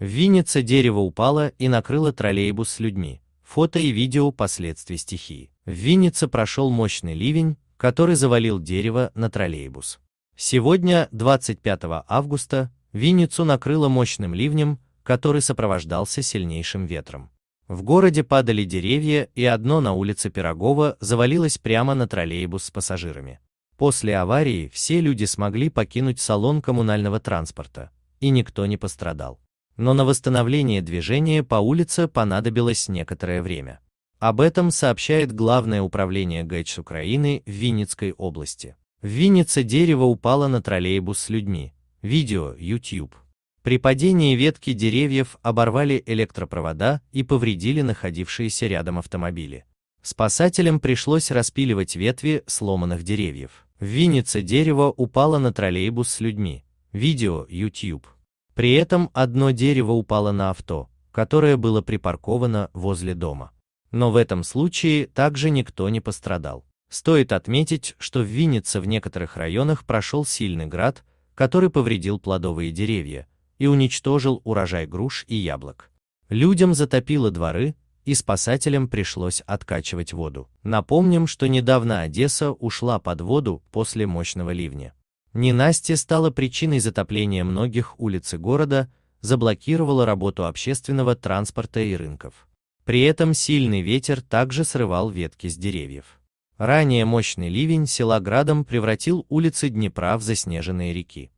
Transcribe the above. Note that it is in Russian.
В Виннице дерево упало и накрыло троллейбус с людьми. Фото и видео последствий стихии. В Виннице прошел мощный ливень, который завалил дерево на троллейбус. Сегодня, 25 августа, Винницу накрыло мощным ливнем, который сопровождался сильнейшим ветром. В городе падали деревья, и одно на улице Пирогова завалилось прямо на троллейбус с пассажирами. После аварии все люди смогли покинуть салон коммунального транспорта, и никто не пострадал но на восстановление движения по улице понадобилось некоторое время. Об этом сообщает Главное управление ГЭЧ Украины в Винницкой области. В Виннице дерево упало на троллейбус с людьми. Видео YouTube. При падении ветки деревьев оборвали электропровода и повредили находившиеся рядом автомобили. Спасателям пришлось распиливать ветви сломанных деревьев. В Виннице дерево упало на троллейбус с людьми. Видео YouTube. При этом одно дерево упало на авто, которое было припарковано возле дома. Но в этом случае также никто не пострадал. Стоит отметить, что в Виннице в некоторых районах прошел сильный град, который повредил плодовые деревья и уничтожил урожай груш и яблок. Людям затопило дворы, и спасателям пришлось откачивать воду. Напомним, что недавно Одесса ушла под воду после мощного ливня. Ненастье стало причиной затопления многих улиц города, заблокировало работу общественного транспорта и рынков. При этом сильный ветер также срывал ветки с деревьев. Ранее мощный ливень села градом превратил улицы Днепра в заснеженные реки.